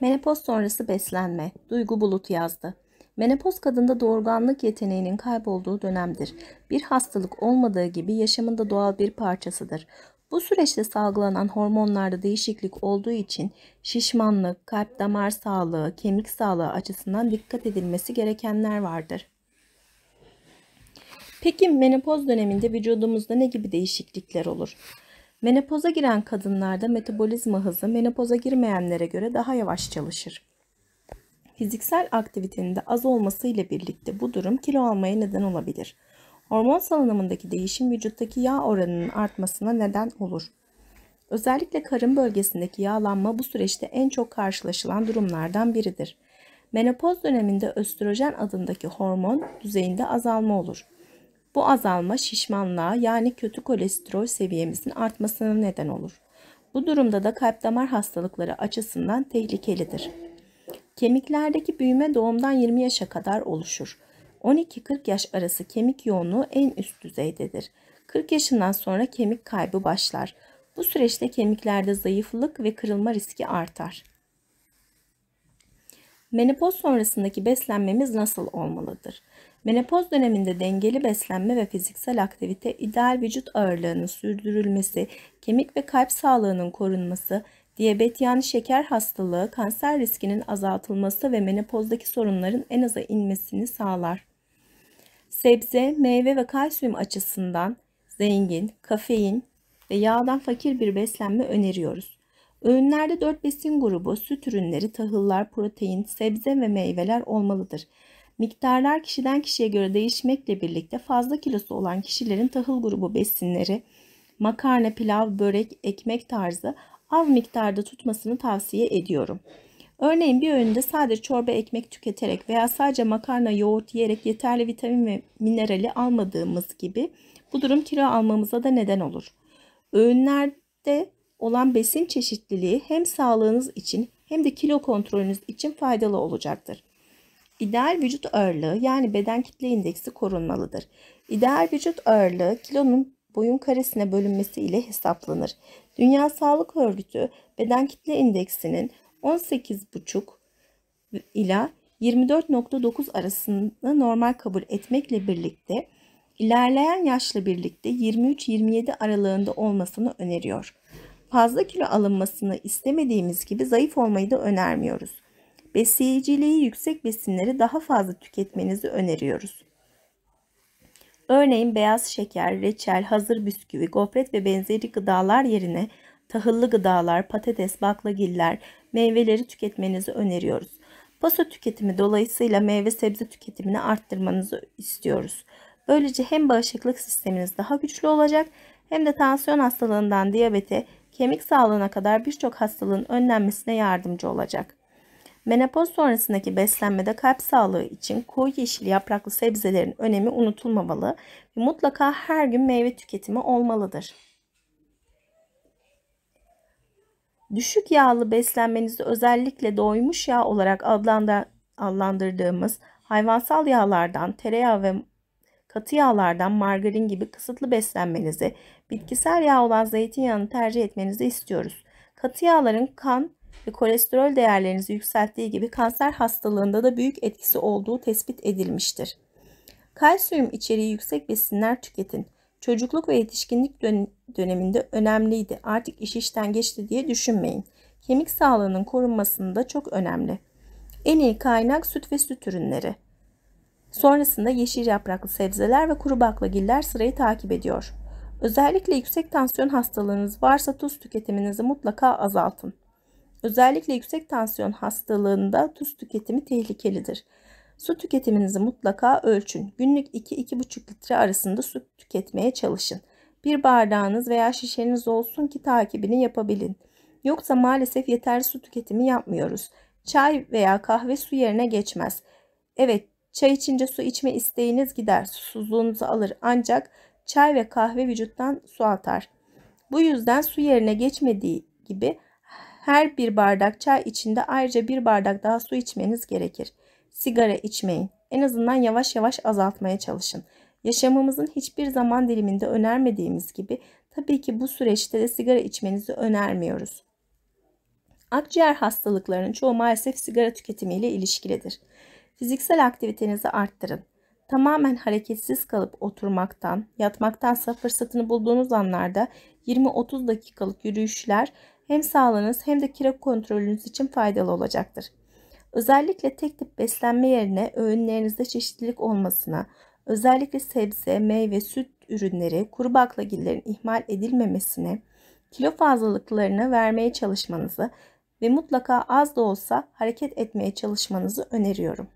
Menopoz sonrası beslenme, Duygu Bulut yazdı. Menopoz kadında doğurganlık yeteneğinin kaybolduğu dönemdir. Bir hastalık olmadığı gibi yaşamında doğal bir parçasıdır. Bu süreçte salgılanan hormonlarda değişiklik olduğu için şişmanlık, kalp damar sağlığı, kemik sağlığı açısından dikkat edilmesi gerekenler vardır. Peki menopoz döneminde vücudumuzda ne gibi değişiklikler olur? Menopoza giren kadınlarda metabolizma hızı menopoza girmeyenlere göre daha yavaş çalışır. Fiziksel aktivitenin de az olması ile birlikte bu durum kilo almaya neden olabilir. Hormon salınımındaki değişim vücuttaki yağ oranının artmasına neden olur. Özellikle karın bölgesindeki yağlanma bu süreçte en çok karşılaşılan durumlardan biridir. Menopoz döneminde östrojen adındaki hormon düzeyinde azalma olur. Bu azalma şişmanlığa yani kötü kolesterol seviyemizin artmasına neden olur. Bu durumda da kalp damar hastalıkları açısından tehlikelidir. Kemiklerdeki büyüme doğumdan 20 yaşa kadar oluşur. 12-40 yaş arası kemik yoğunluğu en üst düzeydedir. 40 yaşından sonra kemik kaybı başlar. Bu süreçte kemiklerde zayıflık ve kırılma riski artar. Menopoz sonrasındaki beslenmemiz nasıl olmalıdır? Menopoz döneminde dengeli beslenme ve fiziksel aktivite ideal vücut ağırlığının sürdürülmesi, kemik ve kalp sağlığının korunması, diyabet yani şeker hastalığı, kanser riskinin azaltılması ve menopozdaki sorunların en aza inmesini sağlar. Sebze, meyve ve kalsiyum açısından zengin, kafein ve yağdan fakir bir beslenme öneriyoruz. Öğünlerde 4 besin grubu, süt ürünleri, tahıllar, protein, sebze ve meyveler olmalıdır. Miktarlar kişiden kişiye göre değişmekle birlikte fazla kilosu olan kişilerin tahıl grubu besinleri, makarna, pilav, börek, ekmek tarzı az miktarda tutmasını tavsiye ediyorum. Örneğin bir öğünde sadece çorba ekmek tüketerek veya sadece makarna yoğurt yiyerek yeterli vitamin ve minerali almadığımız gibi bu durum kilo almamıza da neden olur. Öğünlerde olan besin çeşitliliği hem sağlığınız için hem de kilo kontrolünüz için faydalı olacaktır. İdeal vücut ağırlığı yani beden kitle indeksi korunmalıdır. İdeal vücut ağırlığı kilonun boyun karesine bölünmesi ile hesaplanır. Dünya Sağlık Örgütü beden kitle indeksinin 18,5 ila 24.9 arasında normal kabul etmekle birlikte ilerleyen yaşla birlikte 23-27 aralığında olmasını öneriyor fazla kilo alınmasını istemediğimiz gibi zayıf olmayı da önermiyoruz. Besleyiciliği yüksek besinleri daha fazla tüketmenizi öneriyoruz. Örneğin beyaz şeker, reçel, hazır bisküvi, gofret ve benzeri gıdalar yerine tahıllı gıdalar, patates, baklagiller, meyveleri tüketmenizi öneriyoruz. Paso tüketimi dolayısıyla meyve sebze tüketimini arttırmanızı istiyoruz. Böylece hem bağışıklık sisteminiz daha güçlü olacak hem de tansiyon hastalığından diyabete kemik sağlığına kadar birçok hastalığın önlenmesine yardımcı olacak. Menopoz sonrasındaki beslenmede kalp sağlığı için koyu yeşil yapraklı sebzelerin önemi unutulmamalı ve mutlaka her gün meyve tüketimi olmalıdır. Düşük yağlı beslenmenizi özellikle doymuş yağ olarak adlandırdığımız hayvansal yağlardan, tereyağı ve katı yağlardan margarin gibi kısıtlı beslenmenizi, bitkisel yağ olan zeytinyağını tercih etmenizi istiyoruz. Katı yağların kan ve kolesterol değerlerinizi yükselttiği gibi kanser hastalığında da büyük etkisi olduğu tespit edilmiştir. Kalsiyum içeriği yüksek besinler tüketin. Çocukluk ve yetişkinlik döneminde önemliydi. Artık iş işten geçti diye düşünmeyin. Kemik sağlığının korunmasında çok önemli. En iyi kaynak süt ve süt ürünleri. Sonrasında yeşil yapraklı sebzeler ve kuru baklagiller sırayı takip ediyor. Özellikle yüksek tansiyon hastalığınız varsa tuz tüketiminizi mutlaka azaltın. Özellikle yüksek tansiyon hastalığında tuz tüketimi tehlikelidir. Su tüketiminizi mutlaka ölçün. Günlük 2-2,5 litre arasında su tüketmeye çalışın. Bir bardağınız veya şişeniz olsun ki takibini yapabilin. Yoksa maalesef yeterli su tüketimi yapmıyoruz. Çay veya kahve su yerine geçmez. Evet Çay içince su içme isteğiniz gider, susuzluğunuzu alır ancak çay ve kahve vücuttan su atar. Bu yüzden su yerine geçmediği gibi her bir bardak çay içinde ayrıca bir bardak daha su içmeniz gerekir. Sigara içmeyin. En azından yavaş yavaş azaltmaya çalışın. Yaşamımızın hiçbir zaman diliminde önermediğimiz gibi tabii ki bu süreçte de sigara içmenizi önermiyoruz. Akciğer hastalıklarının çoğu maalesef sigara tüketimiyle ilişkilidir. Fiziksel aktivitenizi arttırın. Tamamen hareketsiz kalıp oturmaktan, yatmaktansa fırsatını bulduğunuz anlarda 20-30 dakikalık yürüyüşler hem sağlığınız hem de kilo kontrolünüz için faydalı olacaktır. Özellikle tek tip beslenme yerine öğünlerinizde çeşitlilik olmasına, özellikle sebze, meyve, süt ürünleri, kuru baklagillerin ihmal edilmemesine, kilo fazlalıklarını vermeye çalışmanızı ve mutlaka az da olsa hareket etmeye çalışmanızı öneriyorum.